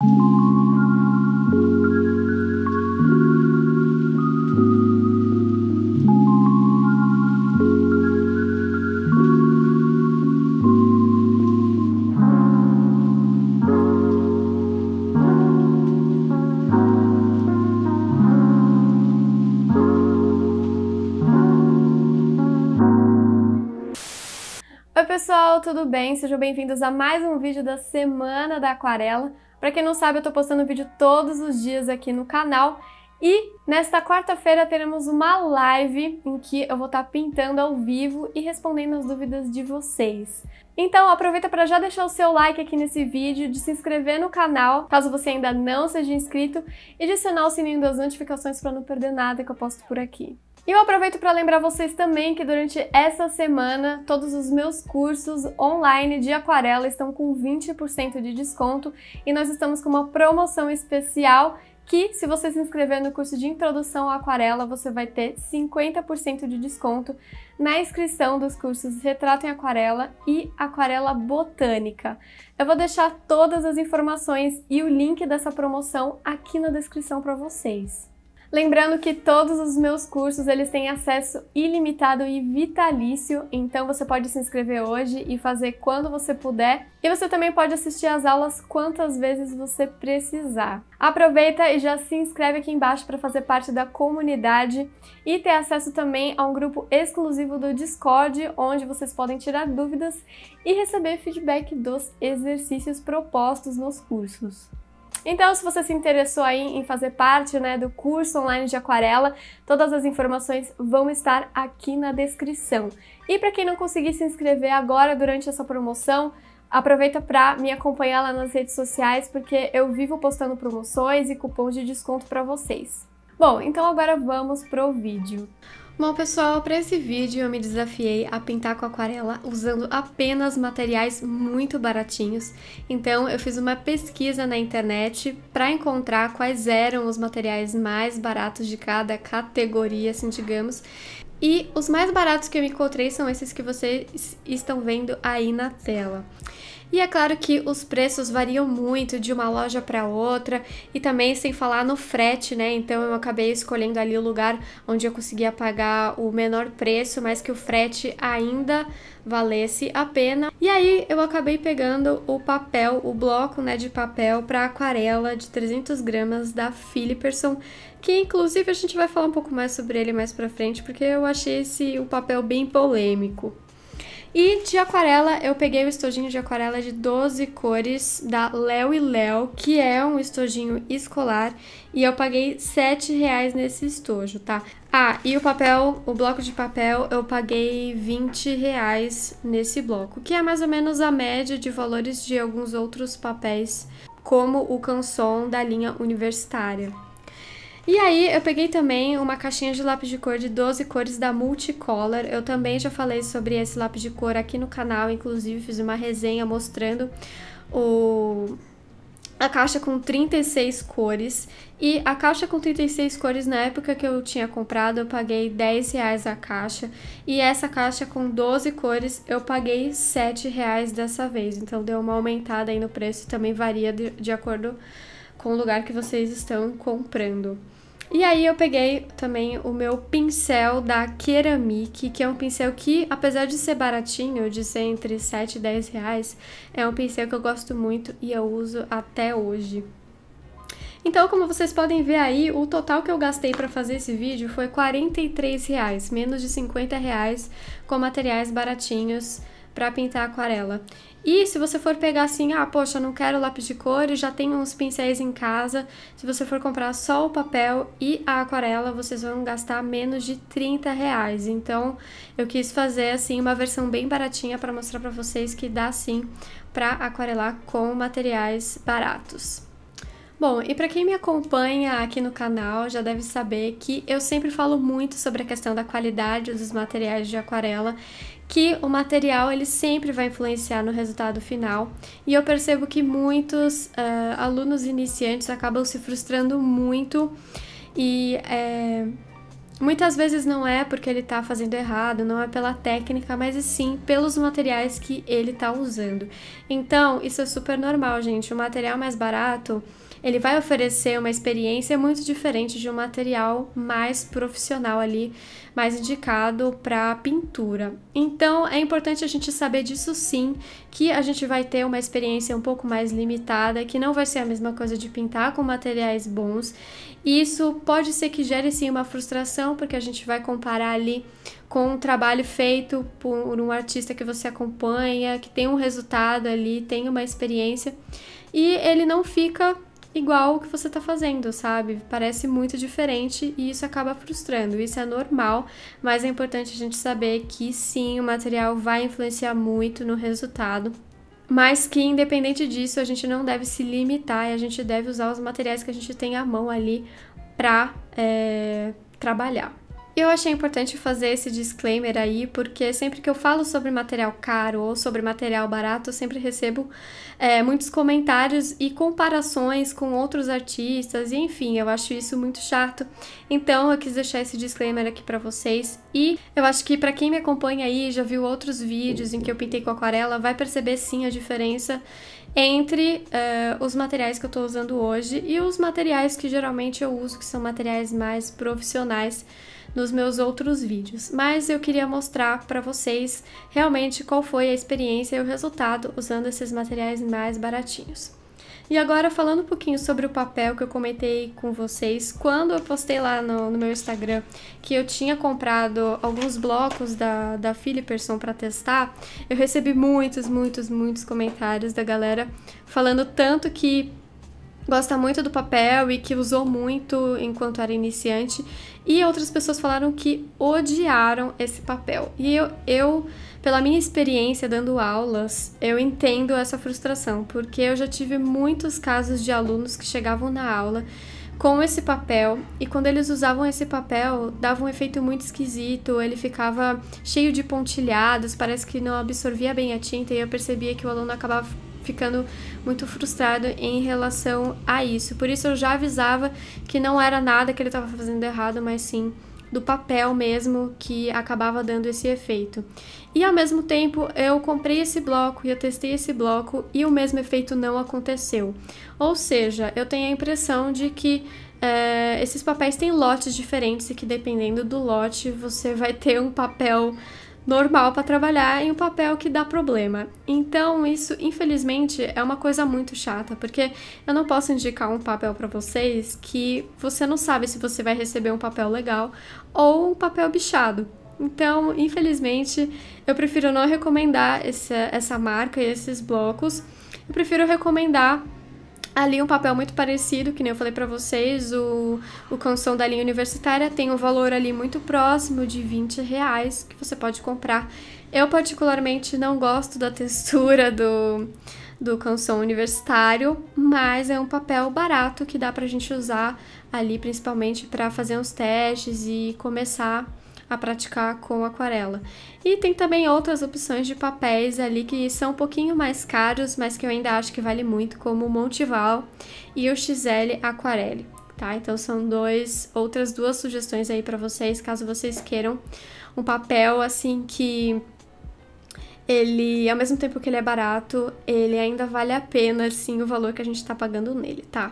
Oi pessoal, tudo bem? Sejam bem-vindos a mais um vídeo da Semana da Aquarela. Para quem não sabe, eu estou postando vídeo todos os dias aqui no canal e nesta quarta-feira teremos uma live em que eu vou estar tá pintando ao vivo e respondendo as dúvidas de vocês. Então aproveita para já deixar o seu like aqui nesse vídeo, de se inscrever no canal, caso você ainda não seja inscrito, e de acionar o sininho das notificações para não perder nada que eu posto por aqui. E eu aproveito para lembrar vocês também que durante essa semana todos os meus cursos online de aquarela estão com 20% de desconto e nós estamos com uma promoção especial que se você se inscrever no curso de Introdução à Aquarela, você vai ter 50% de desconto na inscrição dos cursos Retrato em Aquarela e Aquarela Botânica. Eu vou deixar todas as informações e o link dessa promoção aqui na descrição para vocês. Lembrando que todos os meus cursos eles têm acesso ilimitado e vitalício, então você pode se inscrever hoje e fazer quando você puder. E você também pode assistir às aulas quantas vezes você precisar. Aproveita e já se inscreve aqui embaixo para fazer parte da comunidade e ter acesso também a um grupo exclusivo do Discord, onde vocês podem tirar dúvidas e receber feedback dos exercícios propostos nos cursos. Então, se você se interessou aí em fazer parte né, do curso online de aquarela, todas as informações vão estar aqui na descrição. E para quem não conseguir se inscrever agora durante essa promoção, aproveita para me acompanhar lá nas redes sociais, porque eu vivo postando promoções e cupons de desconto para vocês. Bom, então agora vamos pro vídeo. Bom pessoal, para esse vídeo eu me desafiei a pintar com aquarela usando apenas materiais muito baratinhos, então eu fiz uma pesquisa na internet para encontrar quais eram os materiais mais baratos de cada categoria, assim digamos, e os mais baratos que eu encontrei são esses que vocês estão vendo aí na tela. E é claro que os preços variam muito de uma loja para outra e também sem falar no frete, né? Então eu acabei escolhendo ali o lugar onde eu conseguia pagar o menor preço, mas que o frete ainda valesse a pena. E aí eu acabei pegando o papel, o bloco, né, de papel para aquarela de 300 gramas da Philipperson, que inclusive a gente vai falar um pouco mais sobre ele mais para frente, porque eu achei esse o papel bem polêmico. E de aquarela, eu peguei o estojinho de aquarela de 12 cores da Léo e Léo, que é um estojinho escolar, e eu paguei R$7,00 nesse estojo, tá? Ah, e o papel, o bloco de papel, eu paguei R$20,00 nesse bloco, que é mais ou menos a média de valores de alguns outros papéis, como o Canson da linha universitária. E aí eu peguei também uma caixinha de lápis de cor de 12 cores da Multicolor. Eu também já falei sobre esse lápis de cor aqui no canal, inclusive fiz uma resenha mostrando o a caixa com 36 cores. E a caixa com 36 cores, na época que eu tinha comprado, eu paguei 10 reais a caixa. E essa caixa com 12 cores, eu paguei 7 reais dessa vez. Então, deu uma aumentada aí no preço. Também varia de, de acordo com o lugar que vocês estão comprando. E aí eu peguei também o meu pincel da Keramic, que é um pincel que, apesar de ser baratinho, de ser entre 7 e 10 reais, é um pincel que eu gosto muito e eu uso até hoje. Então, como vocês podem ver aí, o total que eu gastei para fazer esse vídeo foi R$ 43, reais, menos de R$ 50 reais, com materiais baratinhos, para pintar aquarela. E se você for pegar assim, ah, poxa, não quero lápis de cores, já tenho uns pincéis em casa, se você for comprar só o papel e a aquarela, vocês vão gastar menos de 30 reais. Então, eu quis fazer assim uma versão bem baratinha para mostrar para vocês que dá sim para aquarelar com materiais baratos. Bom, e para quem me acompanha aqui no canal já deve saber que eu sempre falo muito sobre a questão da qualidade dos materiais de aquarela que o material ele sempre vai influenciar no resultado final e eu percebo que muitos uh, alunos iniciantes acabam se frustrando muito e é, muitas vezes não é porque ele está fazendo errado, não é pela técnica, mas sim pelos materiais que ele está usando. Então isso é super normal, gente. O material mais barato ele vai oferecer uma experiência muito diferente de um material mais profissional ali, mais indicado para pintura. Então é importante a gente saber disso sim, que a gente vai ter uma experiência um pouco mais limitada, que não vai ser a mesma coisa de pintar com materiais bons. E isso pode ser que gere sim uma frustração, porque a gente vai comparar ali com um trabalho feito por um artista que você acompanha, que tem um resultado ali, tem uma experiência, e ele não fica igual o que você está fazendo, sabe? Parece muito diferente e isso acaba frustrando. Isso é normal, mas é importante a gente saber que sim, o material vai influenciar muito no resultado. Mas que independente disso, a gente não deve se limitar e a gente deve usar os materiais que a gente tem à mão ali para é, eh, trabalhar eu achei importante fazer esse disclaimer aí, porque sempre que eu falo sobre material caro ou sobre material barato, eu sempre recebo é, muitos comentários e comparações com outros artistas, e enfim, eu acho isso muito chato. Então eu quis deixar esse disclaimer aqui para vocês. E eu acho que para quem me acompanha aí, já viu outros vídeos em que eu pintei com aquarela, vai perceber sim a diferença entre uh, os materiais que eu estou usando hoje e os materiais que geralmente eu uso, que são materiais mais profissionais nos meus outros vídeos, mas eu queria mostrar para vocês realmente qual foi a experiência e o resultado usando esses materiais mais baratinhos. E agora falando um pouquinho sobre o papel que eu comentei com vocês, quando eu postei lá no, no meu Instagram que eu tinha comprado alguns blocos da, da Philipperson para testar, eu recebi muitos, muitos, muitos comentários da galera falando tanto que gosta muito do papel e que usou muito enquanto era iniciante, e outras pessoas falaram que odiaram esse papel. E eu, eu pela minha experiência dando aulas, eu entendo essa frustração, porque eu já tive muitos casos de alunos que chegavam na aula com esse papel e quando eles usavam esse papel dava um efeito muito esquisito, ele ficava cheio de pontilhados, parece que não absorvia bem a tinta e eu percebia que o aluno acabava ficando muito frustrado em relação a isso. Por isso eu já avisava que não era nada que ele estava fazendo errado, mas sim do papel mesmo que acabava dando esse efeito. E ao mesmo tempo, eu comprei esse bloco e eu testei esse bloco e o mesmo efeito não aconteceu. Ou seja, eu tenho a impressão de que é, esses papéis têm lotes diferentes e que dependendo do lote você vai ter um papel normal para trabalhar em um papel que dá problema. Então, isso, infelizmente, é uma coisa muito chata, porque eu não posso indicar um papel para vocês que você não sabe se você vai receber um papel legal ou um papel bichado. Então, infelizmente, eu prefiro não recomendar essa, essa marca e esses blocos. Eu prefiro recomendar ali um papel muito parecido, que nem eu falei para vocês, o, o Canção da Linha Universitária tem um valor ali muito próximo de 20 reais que você pode comprar. Eu particularmente não gosto da textura do, do Canção Universitário, mas é um papel barato que dá pra gente usar ali principalmente para fazer uns testes e começar a praticar com aquarela. E tem também outras opções de papéis ali que são um pouquinho mais caros, mas que eu ainda acho que vale muito, como o Montival e o XL Aquarelli. Tá? Então são dois outras duas sugestões aí para vocês, caso vocês queiram um papel assim que ele, ao mesmo tempo que ele é barato, ele ainda vale a pena, assim, o valor que a gente tá pagando nele, tá?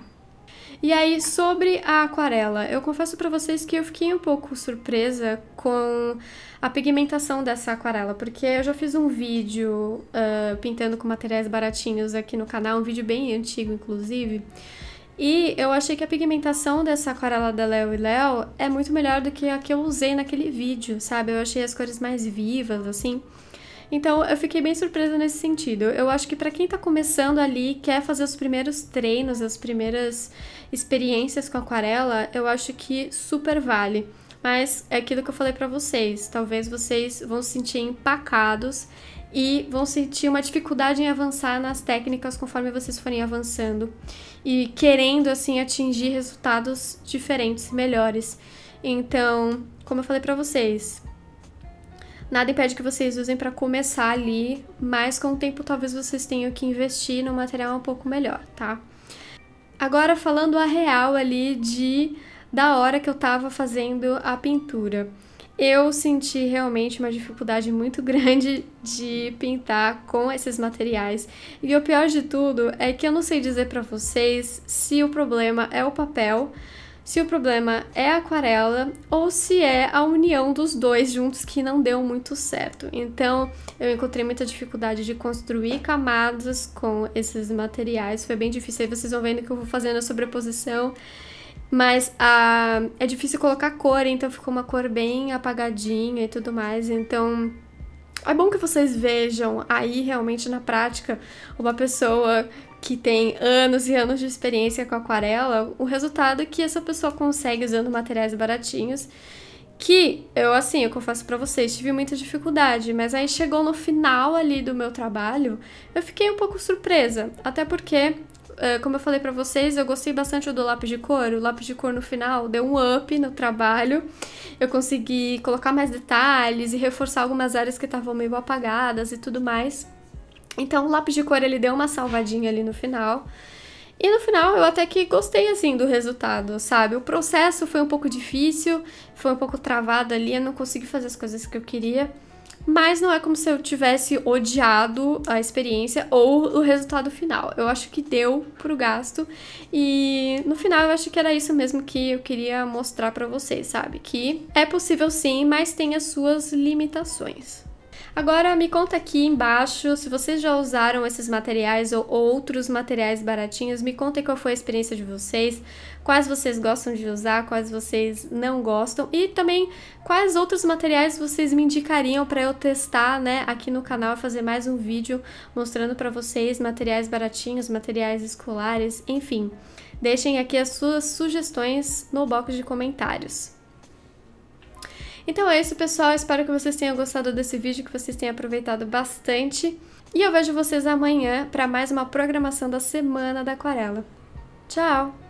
E aí, sobre a aquarela, eu confesso para vocês que eu fiquei um pouco surpresa com a pigmentação dessa aquarela, porque eu já fiz um vídeo uh, pintando com materiais baratinhos aqui no canal, um vídeo bem antigo, inclusive, e eu achei que a pigmentação dessa aquarela da Léo e Léo é muito melhor do que a que eu usei naquele vídeo, sabe? Eu achei as cores mais vivas, assim... Então eu fiquei bem surpresa nesse sentido. Eu acho que para quem tá começando ali, quer fazer os primeiros treinos, as primeiras experiências com aquarela, eu acho que super vale. Mas é aquilo que eu falei para vocês, talvez vocês vão se sentir empacados e vão sentir uma dificuldade em avançar nas técnicas conforme vocês forem avançando e querendo assim atingir resultados diferentes, melhores. Então, como eu falei para vocês, Nada impede que vocês usem para começar ali, mas com o tempo talvez vocês tenham que investir no material um pouco melhor, tá? Agora falando a real ali de da hora que eu tava fazendo a pintura. Eu senti realmente uma dificuldade muito grande de pintar com esses materiais. E o pior de tudo é que eu não sei dizer para vocês se o problema é o papel, se o problema é a aquarela ou se é a união dos dois juntos que não deu muito certo. Então, eu encontrei muita dificuldade de construir camadas com esses materiais, foi bem difícil. Aí vocês vão vendo que eu vou fazendo a sobreposição, mas a... é difícil colocar cor, então ficou uma cor bem apagadinha e tudo mais. Então, é bom que vocês vejam aí realmente na prática uma pessoa que tem anos e anos de experiência com aquarela, o resultado é que essa pessoa consegue usando materiais baratinhos. Que eu, assim, eu confesso para vocês, tive muita dificuldade, mas aí chegou no final ali do meu trabalho, eu fiquei um pouco surpresa, até porque eh, como eu falei para vocês, eu gostei bastante do lápis de cor. O lápis de cor no final deu um up no trabalho. Eu consegui colocar mais detalhes e reforçar algumas áreas que estavam meio apagadas e tudo mais. Então o lápis de cor ele deu uma salvadinha ali no final. E no final eu até que gostei assim do resultado, sabe? O processo foi um pouco difícil, foi um pouco travado ali, eu não consegui fazer as coisas que eu queria. Mas não é como se eu tivesse odiado a experiência ou o resultado final. Eu acho que deu pro gasto e no final eu acho que era isso mesmo que eu queria mostrar para vocês, sabe? Que é possível sim, mas tem as suas limitações. Agora me conta aqui embaixo se vocês já usaram esses materiais ou outros materiais baratinhos. Me conta qual foi a experiência de vocês, quais vocês gostam de usar, quais vocês não gostam e também quais outros materiais vocês me indicariam para eu testar, né, aqui no canal fazer mais um vídeo mostrando para vocês materiais baratinhos, materiais escolares, enfim. Deixem aqui as suas sugestões no box de comentários. Então é isso, pessoal. Espero que vocês tenham gostado desse vídeo, que vocês tenham aproveitado bastante. E eu vejo vocês amanhã para mais uma programação da Semana da Aquarela. Tchau!